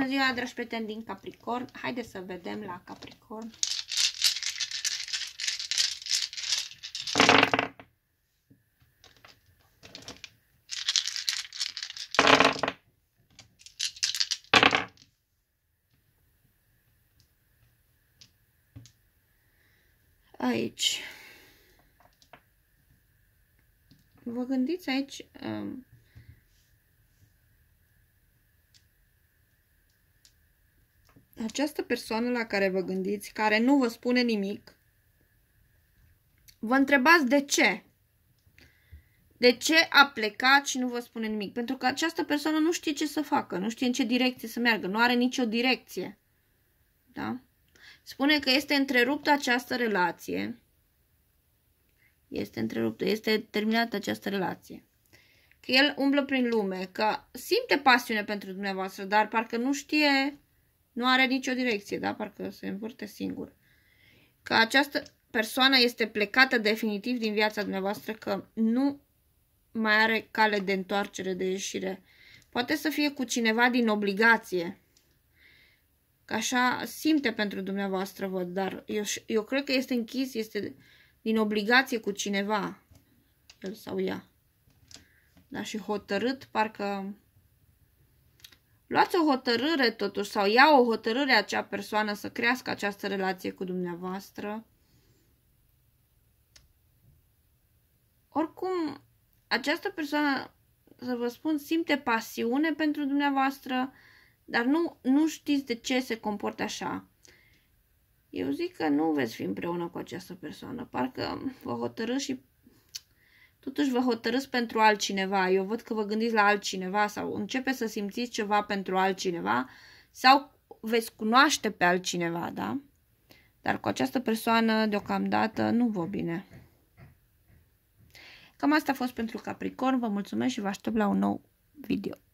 Bună ziua, dragi prieteni din Capricorn! Haideți să vedem la Capricorn. Aici. Vă gândiți aici... Um, această persoană la care vă gândiți, care nu vă spune nimic, vă întrebați de ce. De ce a plecat și nu vă spune nimic? Pentru că această persoană nu știe ce să facă, nu știe în ce direcție să meargă, nu are nicio direcție. Da? Spune că este întreruptă această relație. Este întreruptă, este terminată această relație. Că el umblă prin lume, că simte pasiune pentru dumneavoastră, dar parcă nu știe nu are nicio direcție, da? Parcă se învârte singur. Că această persoană este plecată definitiv din viața dumneavoastră, că nu mai are cale de întoarcere, de ieșire. Poate să fie cu cineva din obligație. Că așa simte pentru dumneavoastră, văd, dar eu, eu cred că este închis, este din obligație cu cineva, el sau ea. Da, și hotărât, parcă Luați o hotărâre totuși sau ia o hotărâre acea persoană să crească această relație cu dumneavoastră. Oricum, această persoană, să vă spun, simte pasiune pentru dumneavoastră, dar nu, nu știți de ce se comportă așa. Eu zic că nu veți fi împreună cu această persoană, parcă vă hotărâți și totuși vă hotărâți pentru altcineva, eu văd că vă gândiți la altcineva sau începe să simțiți ceva pentru altcineva sau veți cunoaște pe altcineva, da? Dar cu această persoană deocamdată nu vă bine. Cam asta a fost pentru Capricorn, vă mulțumesc și vă aștept la un nou video.